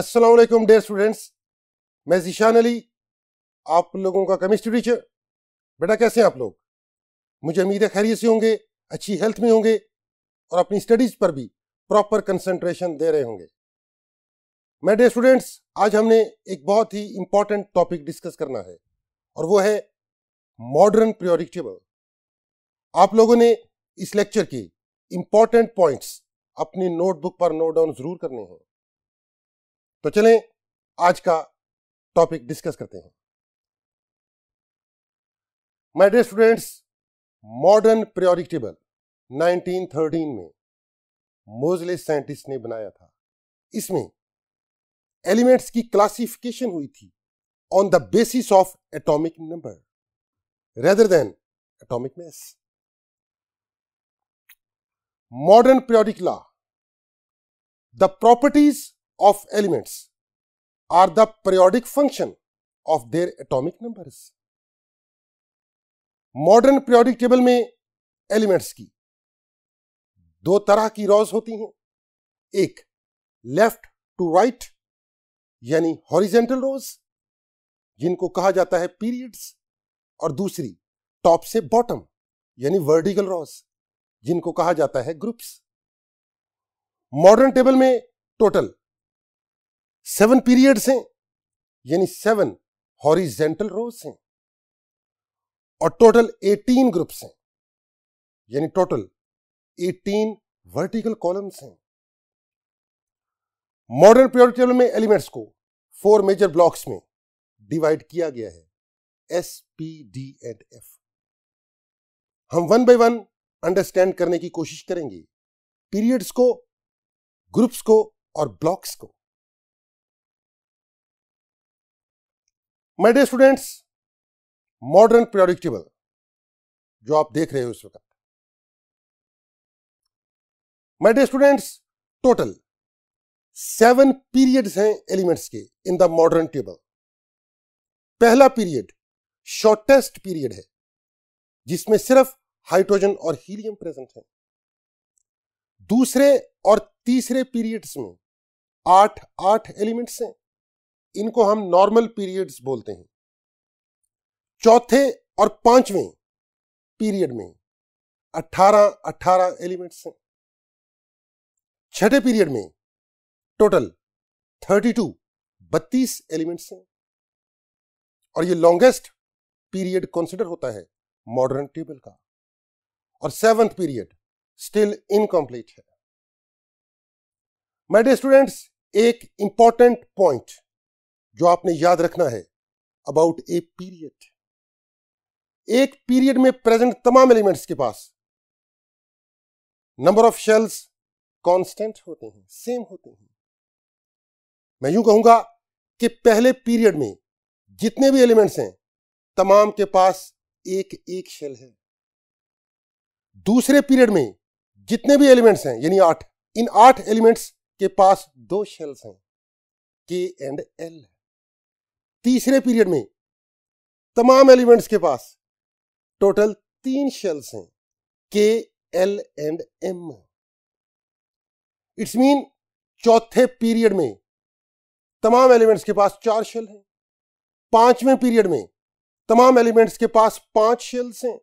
अस्सलाम वालेकुम dear students मैं जीशान अली आप लोगों का केमिस्ट्री टीचर बेटा कैसे हैं आप लोग मुझे उम्मीद है खैरियत से होंगे अच्छी हेल्थ में होंगे और अपनी स्टडीज़ पर भी प्रॉपर कंसंट्रेशन दे रहे होंगे मैं डेयर स्टूडेंट्स आज हमने एक बहुत ही इम्पॉर्टेंट टॉपिक डिस्कस करना है और वो है मॉडर्न प्योरिक टेबल आप लोगों ने इस लेक्चर के इम्पॉर्टेंट पॉइंट्स अपनी नोटबुक पर नोट डाउन ज़रूर करने हैं तो चलें आज का टॉपिक डिस्कस करते हैं my dear students modern periodic table nineteen में मोजले साइंटिस्ट ने बनाया था इसमें एलिमेंट्स की क्लासिफिकेशन हुई थी on the basis of atomic number rather than atomic mass modern periodic law the properties of elements are the periodic function of their atomic numbers. Modern periodic table में elements की दो तरह की rows होती हैं एक लेफ्ट टू राइट यानी horizontal rows जिनको कहा जाता है पीरियड्स और दूसरी टॉप से बॉटम यानी वर्टिकल रोज जिनको कहा जाता है ग्रुप्स मॉडर्न टेबल में टोटल सेवन पीरियड्स हैं यानी सेवन हॉरिजेंटल रोज हैं और टोटल एटीन ग्रुप्स हैं यानी टोटल एटीन वर्टिकल कॉलम्स हैं मॉडर्न प्योरिटी टेबल में एलिमेंट्स को फोर मेजर ब्लॉक्स में डिवाइड किया गया है S P D and F हम वन बाय वन अंडरस्टैंड करने की कोशिश करेंगे पीरियड्स को ग्रुप्स को और ब्लॉक्स को my dear students modern periodic table जो आप देख रहे हो इस वक्त my dear students total seven periods हैं एलिमेंट्स के इन द मॉडर्न टेबल पहला पीरियड शॉर्टेस्ट पीरियड है जिसमें सिर्फ हाइड्रोजन और हीलियम प्रेजेंट है दूसरे और तीसरे पीरियड्स में आठ आठ एलिमेंट्स हैं इनको हम नॉर्मल पीरियड्स बोलते हैं चौथे और पांचवें पीरियड में 18 18 एलिमेंट्स हैं छठे पीरियड में टोटल 32 32 एलिमेंट्स हैं और ये लॉन्गेस्ट पीरियड कंसिडर होता है मॉडर्न ट्यूबल का और सेवंथ पीरियड स्टिल इनकम्प्लीट है माय डियर स्टूडेंट्स एक इंपॉर्टेंट पॉइंट जो आपने याद रखना है अबाउट ए पीरियड एक पीरियड में प्रेजेंट तमाम एलिमेंट्स के पास नंबर ऑफ शेल्स कांस्टेंट होते हैं सेम होते हैं मैं यूं कहूंगा कि पहले पीरियड में जितने भी एलिमेंट्स हैं तमाम के पास एक एक शेल है दूसरे पीरियड में जितने भी एलिमेंट्स हैं यानी आठ इन आठ एलिमेंट्स के पास दो शेल्स हैं के एंड एल तीसरे पीरियड में तमाम एलिमेंट्स के पास टोटल तीन शेल्स हैं K L and M it's mean चौथे पीरियड में तमाम एलिमेंट्स के पास चार शेल हैं पांचवें पीरियड में तमाम एलिमेंट्स के पास पांच शेल्स हैं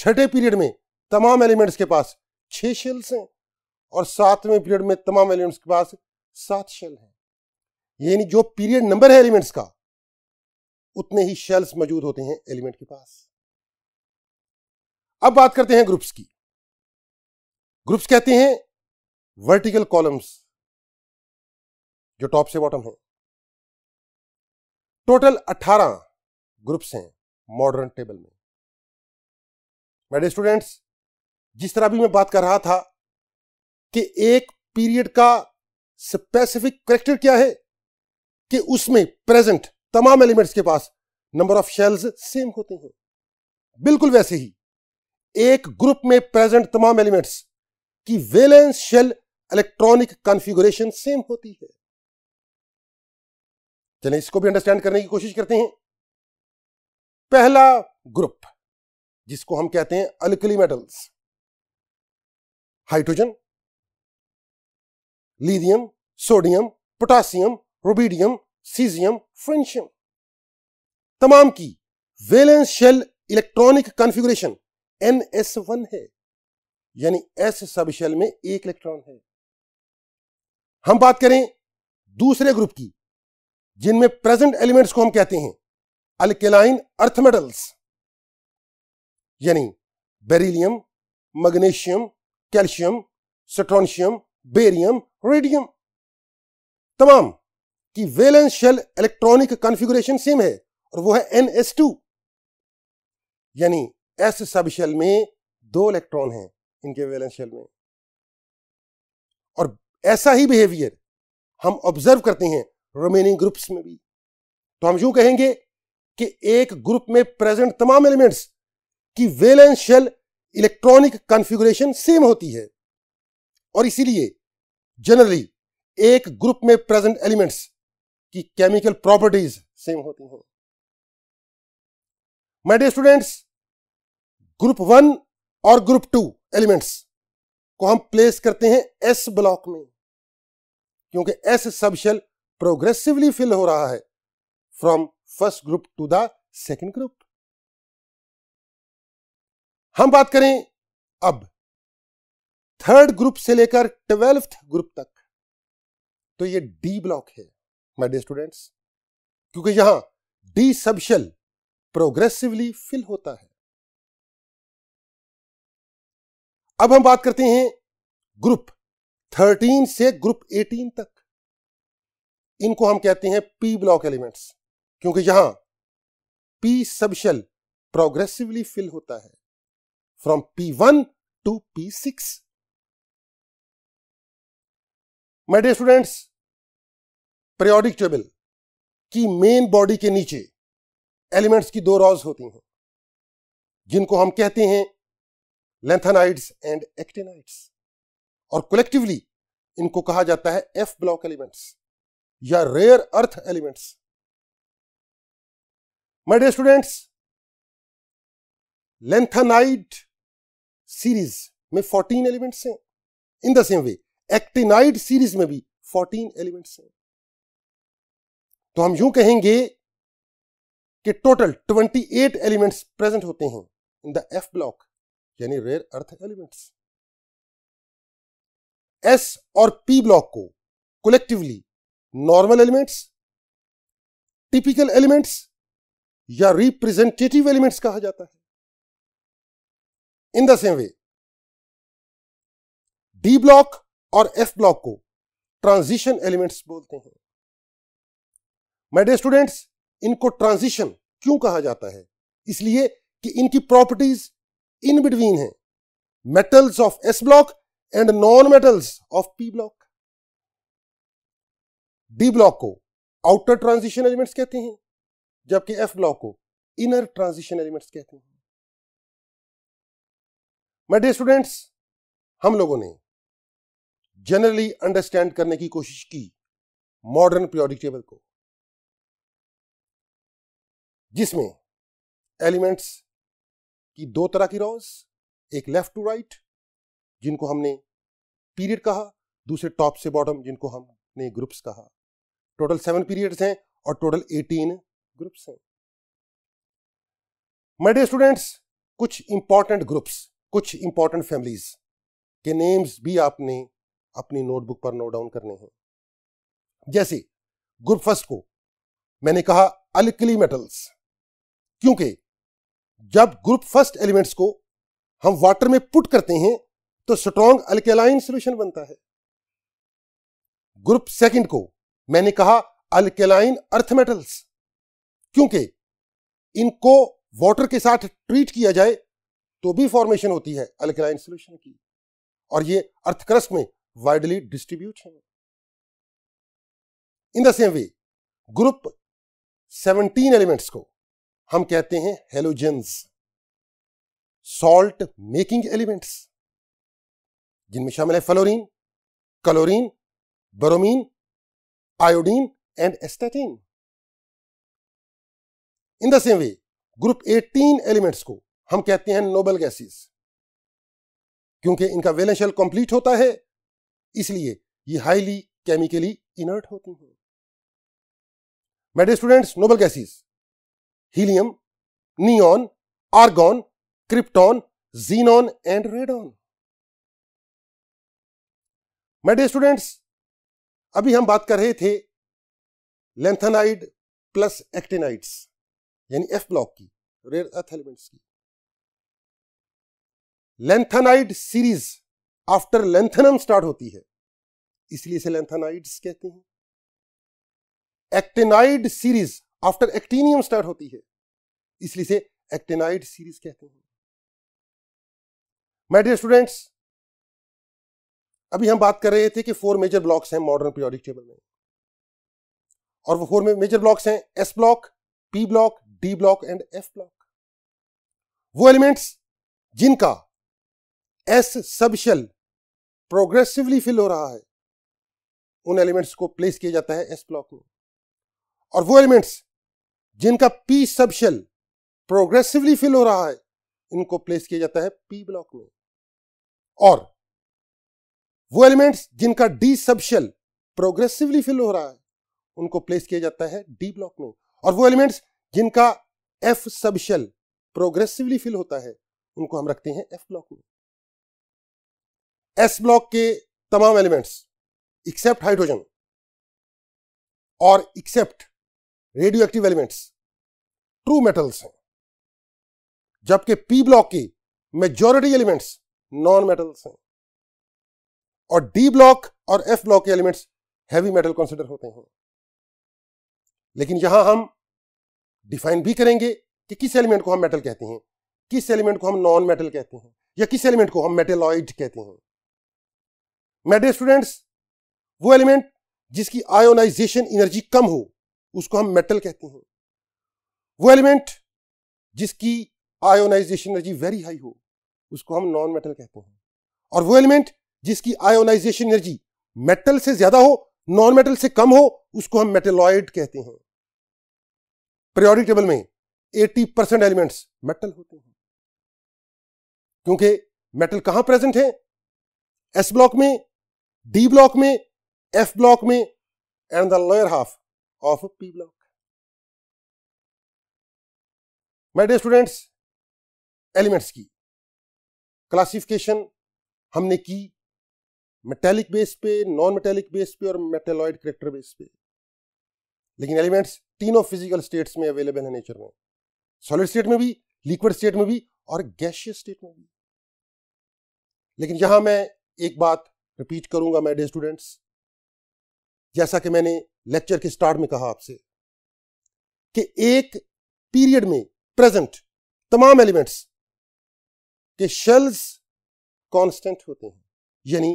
छठे पीरियड में तमाम एलिमेंट्स के पास छह शेल्स हैं और सातवें पीरियड में तमाम एलिमेंट्स के पास सात शेल हैं यानी जो पीरियड नंबर है एलिमेंट्स का उतने ही शेल्स मौजूद होते हैं एलिमेंट के पास अब बात करते हैं ग्रुप्स की ग्रुप्स कहते हैं वर्टिकल कॉलम्स जो टॉप से बॉटम है टोटल 18 ग्रुप्स हैं मॉडर्न टेबल में मेरे स्टूडेंट्स जिस तरह भी मैं बात कर रहा था कि एक पीरियड का स्पेसिफिक करेक्टर क्या है कि उसमें प्रेजेंट तमाम एलिमेंट्स के पास नंबर ऑफ शेल्स सेम होते हैं बिल्कुल वैसे ही एक ग्रुप में प्रेजेंट तमाम एलिमेंट्स की valence shell electronic configuration same होती है चलिए इसको भी अंडरस्टैंड करने की कोशिश करते हैं पहला ग्रुप जिसको हम कहते हैं alkali metals hydrogen lithium sodium potassium rubidium caesium francium तमाम की valence shell electronic configuration n s one है यानी एस सब शेल में एक इलेक्ट्रॉन है हम बात करें दूसरे ग्रुप की जिनमें प्रेजेंट एलिमेंट्स को हम कहते हैं अल्केलाइन अर्थ मेटल्स यानी beryllium magnesium calcium strontium barium radium तमाम की valence shell electronic configuration same है और वो है एन एस टू यानी एस सब शेल में दो इलेक्ट्रॉन हैं इनके वैलेंस शेल में और ऐसा ही बिहेवियर हम ऑब्जर्व करते हैं रोमेनिंग ग्रुप्स में भी तो हम यूं कहेंगे कि एक ग्रुप में प्रेजेंट तमाम एलिमेंट्स की valence shell electronic configuration same होती है और इसीलिए जनरली एक ग्रुप में प्रेजेंट एलिमेंट्स की केमिकल प्रॉपर्टीज सेम होती हैं my dear students group one और ग्रुप टू एलिमेंट्स को हम प्लेस करते हैं एस ब्लॉक में क्योंकि एस सबशेल प्रोग्रेसिवली फिल हो रहा है from first group to the second group हम बात करें अब थर्ड ग्रुप से लेकर ट्वेल्थ ग्रुप तक तो ये डी ब्लॉक है माय डियर स्टूडेंट्स क्योंकि यहां डी सबशेल प्रोग्रेसिवली फिल होता है अब हम बात करते हैं ग्रुप 13 से ग्रुप 18 तक इनको हम कहते हैं पी ब्लॉक एलिमेंट्स क्योंकि यहां पी सबशेल प्रोग्रेसिवली फिल होता है from p one to p six my dear students periodic table की मेन बॉडी के नीचे एलिमेंट्स की दो रॉज होती हैं जिनको हम कहते हैं लेंथनाइड्स एंड एक्टेनाइड्स और कलेक्टिवली इनको कहा जाता है एफ ब्लॉक एलिमेंट्स या rare earth elements my dear students lanthanide series में 14 एलिमेंट्स हैं in the same way actinide series में भी 14 एलिमेंट्स हैं तो हम यूं कहेंगे कि टोटल 28 एलिमेंट्स प्रेजेंट होते हैं इन द एफ ब्लॉक यानी रेयर अर्थ एलिमेंट्स एस और पी ब्लॉक को collectively normal elements typical elements या रिप्रेजेंटेटिव एलिमेंट्स कहा जाता है in the same way d block और एफ ब्लॉक को ट्रांजिशन एलिमेंट्स बोलते हैं माय डियर स्टूडेंट्स इनको ट्रांजिशन क्यों कहा जाता है इसलिए कि इनकी प्रॉपर्टीज इन बिटवीन है metals of s block and non metals of p block d block को आउटर ट्रांजिशन एलिमेंट्स कहते हैं जबकि एफ ब्लॉक को इनर ट्रांजिशन एलिमेंट्स कहते हैं मैं डे स्टूडेंट्स हम लोगों ने जनरली अंडरस्टैंड करने की कोशिश की मॉडर्न पीरियोडिक टेबल को जिसमें एलिमेंट्स की दो तरह की रॉज एक लेफ्ट टू राइट जिनको हमने पीरियड कहा दूसरे टॉप से बॉटम जिनको हमने ग्रुप्स कहा टोटल सेवन पीरियड्स हैं और टोटल एटीन ग्रुप्स हैं माय स्टूडेंट्स कुछ इंपॉर्टेंट ग्रुप्स कुछ इंपॉर्टेंट फैमिलीज के नेम्स भी आपने अपनी नोटबुक पर नोट डाउन करने हैं जैसे ग्रुप फर्स्ट को मैंने कहा अल्कली मेटल्स क्योंकि जब ग्रुप फर्स्ट एलिमेंट्स को हम वाटर में पुट करते हैं तो स्ट्रॉन्ग अल्केलाइन सोल्यूशन बनता है ग्रुप सेकंड को मैंने कहा अल्केलाइन अर्थ मेटल्स क्योंकि इनको वाटर के साथ ट्रीट किया जाए तो भी फॉर्मेशन होती है अल्केलाइन सोल्यूशन की और ये अर्थक्रस्ट में वाइडली डिस्ट्रीब्यूट है in the same way group 17 elements को हम कहते हैं हेलोजेंस सॉल्ट मेकिंग एलिमेंट्स जिनमें शामिल है fluorine chlorine bromine iodine and astatine in the same way group 18 elements को हम कहते हैं नोबल गैसेस क्योंकि इनका वेलेंशियल कंप्लीट होता है इसलिए ये हाईली केमिकली इनर्ट होती हैं my dear students noble gases helium neon argon krypton xenon and radon my dear students अभी हम बात कर रहे थे लेंथनाइड प्लस एक्टिनाइड्स यानी एफ ब्लॉक की रेयर अर्थ एलिमेंट्स की lanthanide series after lanthanum start होती है इसलिए इसे लेंथनाइड्स कहते हैं actinide series after actinium start होती है इसलिए से एक्टेनाइड सीरीज कहते हैं माय डियर स्टूडेंट्स अभी हम बात कर रहे थे कि फोर मेजर ब्लॉक्स हैं मॉडर्न पीरियोडिक टेबल में और वो फोर मेजर ब्लॉक्स हैं s block p block d block and f block वो एलिमेंट्स जिनका एस सबशेल प्रोग्रेसिवली फिल हो रहा है उन एलिमेंट्स को प्लेस किया जाता है एस ब्लॉक में और वो एलिमेंट्स जिनका पी सबशेल प्रोग्रेसिवली फिल हो रहा है इनको प्लेस किया जाता है पी ब्लॉक में और वो एलिमेंट्स जिनका डी सबशेल प्रोग्रेसिवली फिल हो रहा है उनको प्लेस किया जाता है डी ब्लॉक में और वो एलिमेंट्स जिनका एफ सबशेल प्रोग्रेसिवली फिल होता है उनको हम रखते हैं एफ ब्लॉक में एस ब्लॉक के तमाम एलिमेंट्स एक्सेप्ट हाइड्रोजन और except radioactive elements true metals हैं जबकि पी ब्लॉक की मेजोरिटी एलिमेंट्स नॉन मेटल्स हैं और डी ब्लॉक और एफ ब्लॉक के एलिमेंट्स हैवी मेटल कंसिडर होते हैं लेकिन यहां हम डिफाइन भी करेंगे कि किस एलिमेंट को हम मेटल कहते हैं किस एलिमेंट को हम नॉन मेटल कहते हैं या किस एलिमेंट को हम मेटेलॉइड कहते हैं मेटल स्टूडेंट्स वो एलिमेंट जिसकी आयोनाइजेशन एनर्जी कम हो उसको हम मेटल कहते हैं वो एलिमेंट जिसकी आयोनाइजेशन एनर्जी वेरी हाई हो उसको हम नॉन मेटल कहते हैं और वो एलिमेंट जिसकी आयोनाइजेशन एनर्जी मेटल से ज्यादा हो नॉन मेटल से कम हो उसको हम मेटेलॉइड कहते हैं प्रायोरिटी टेबल में 80 परसेंट एलिमेंट्स मेटल होते हैं क्योंकि मेटल कहां प्रेजेंट है एस ब्लॉक में डी ब्लॉक में एफ ब्लॉक में and the lower half of p block my dear students elements की क्लासिफिकेशन हमने की मेटेलिक बेस पे नॉन मेटेलिक बेस पे और मेटेलॉइड करेक्टर बेस पे लेकिन एलिमेंट्स तीनों फिजिकल स्टेट्स में अवेलेबल है नेचर में सॉलिड स्टेट में भी लिक्विड स्टेट में भी और गैशियस स्टेट में भी लेकिन यहां मैं एक बात रिपीट करूंगा मैं स्टूडेंट्स जैसा कि मैंने लेक्चर के स्टार्ट में कहा आपसे कि एक पीरियड में प्रेजेंट तमाम एलिमेंट्स के शेल्स कांस्टेंट होते हैं यानी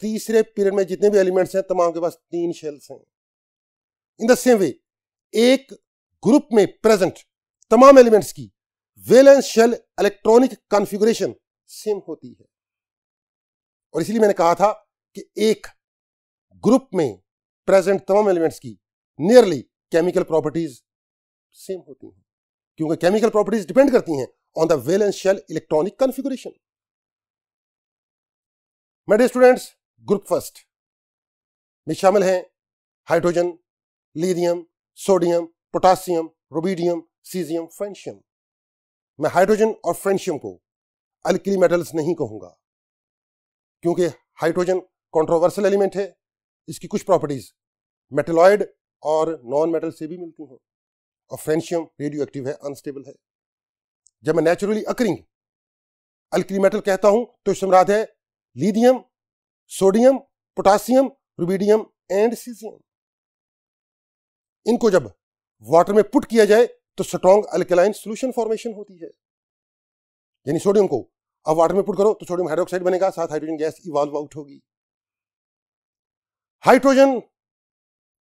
तीसरे पीरियड में जितने भी एलिमेंट्स हैं तमाम के पास तीन शेल्स हैं इन द सेम वे एक ग्रुप में प्रेजेंट तमाम एलिमेंट्स की valence shell electronic configuration same होती है और इसलिए मैंने कहा था कि एक ग्रुप में प्रेजेंट तमाम एलिमेंट्स की नियरली केमिकल प्रॉपर्टीज सेम होती हैं क्योंकि केमिकल प्रॉपर्टीज डिपेंड करती हैं on the end shell electronic configuration my dear students group first में शामिल हैं hydrogen lithium sodium potassium rubidium caesium francium मैं हाइड्रोजन और फ्रेंशियम को अल्किली मेटल्स नहीं कहूंगा क्योंकि हाइड्रोजन कंट्रोवर्सल एलिमेंट है इसकी कुछ प्रॉपर्टीज मेटलॉयड और नॉन मेटल से भी मिलती हैं और फ्रेंशियम रेडियो एक्टिव है अनस्टेबल है जब मैं नेचुरली अकरिंग अल्कली मेटल कहता हूं तो इसमें है lithium sodium potassium rubidium and caesium इनको जब वाटर में पुट किया जाए तो स्ट्रॉन्ग अल्केलाइन सोल्यूशन फॉर्मेशन होती है यानी सोडियम को अब वाटर में पुट करो तो सोडियम हाइड्रोक्साइड बनेगा साथ हाइड्रोजन गैस इवॉल्व आउट होगी हाइड्रोजन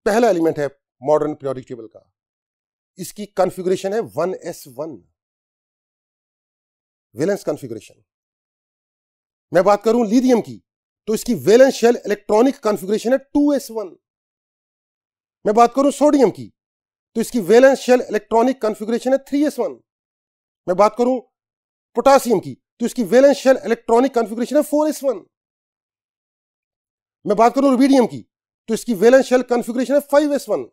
पहला एलिमेंट है मॉडर्न पीरियोडिक टेबल का इसकी कॉन्फ़िगरेशन है one s one valence configuration मैं बात करूं लिथियम की तो इसकी वेलेंस शेल इलेक्ट्रॉनिक कॉन्फ़िगरेशन है टू एस वन मैं बात करूं सोडियम की तो इसकी वेलेंस शेल इलेक्ट्रॉनिक कॉन्फ़िगरेशन है थ्री एस वन मैं बात करूं पोटासियम की तो इसकी वेलेंस शेल इलेक्ट्रॉनिक कॉन्फ़िगरेशन है फोर एस वन मैं बात करूं रुबीडियम की तो इसकी वेलेंस शेल कॉन्फ़िगरेशन है फाइव एस वन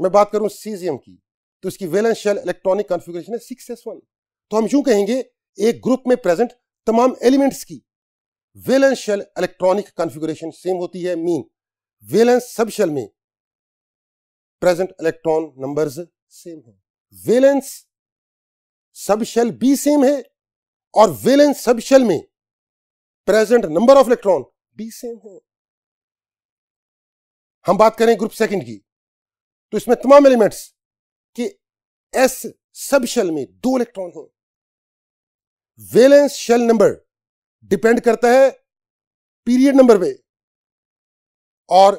मैं बात करूं सीजियम की तो इसकी वेलेंस शेल इलेक्ट्रॉनिक कॉन्फ़िगरेशन है सिक्स एस वन तो हम यूं कहेंगे एक ग्रुप में प्रेजेंट तमाम एलिमेंट्स की valence shell electronic configuration same होती है मीन वेलेंस सब शेल में प्रेजेंट इलेक्ट्रॉन नंबर्स सेम है वेलेंस सब शेल बी सेम है और वेलेंस सब शेल में प्रेजेंट नंबर ऑफ इलेक्ट्रॉन बी सेम है हम बात करें ग्रुप सेकंड की तो इसमें तमाम एलिमेंट्स कि एस सब शेल में दो इलेक्ट्रॉन हो वेलेंस शेल नंबर डिपेंड करता है पीरियड नंबर पे और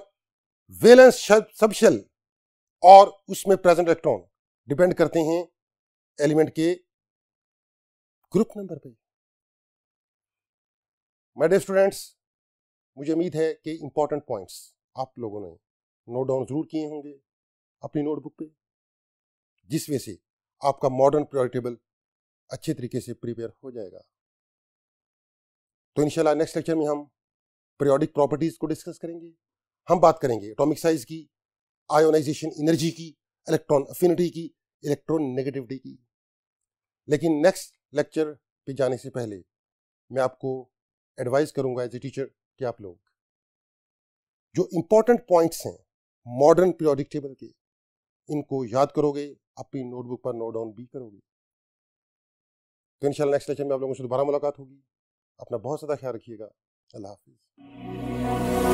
वेलेंस सब शेल और उसमें प्रेजेंट इलेक्ट्रॉन डिपेंड करते हैं एलिमेंट के ग्रुप नंबर पे डियर स्टूडेंट्स मुझे उम्मीद है कि इंपॉर्टेंट पॉइंट्स आप लोगों ने नोट डाउन जरूर किए होंगे अपनी नोटबुक पे जिसमें से आपका मॉडर्न पीरियड अच्छे तरीके से प्रिपेयर हो जाएगा तो इंशाल्लाह नेक्स्ट लेक्चर में हम पीरियोडिक प्रॉपर्टीज को डिस्कस करेंगे हम बात करेंगे एटॉमिक साइज की आयोनाइजेशन एनर्जी की इलेक्ट्रॉन अफिनिटी की इलेक्ट्रॉन नेगेटिविटी की लेकिन नेक्स्ट लेक्चर पे जाने से पहले मैं आपको एडवाइस करूंगा एज ए टीचर कि आप लोग जो इंपॉर्टेंट पॉइंट्स हैं मॉडर्न पीरियोडिक टेबल के इनको याद करोगे अपनी नोटबुक पर नोट डाउन भी करोगे तो इन नेक्स्ट लेक्चर में आप लोगों से दोबारा मुलाकात होगी अपना बहुत ज़्यादा ख्याल रखिएगा अल्लाह हाफिज़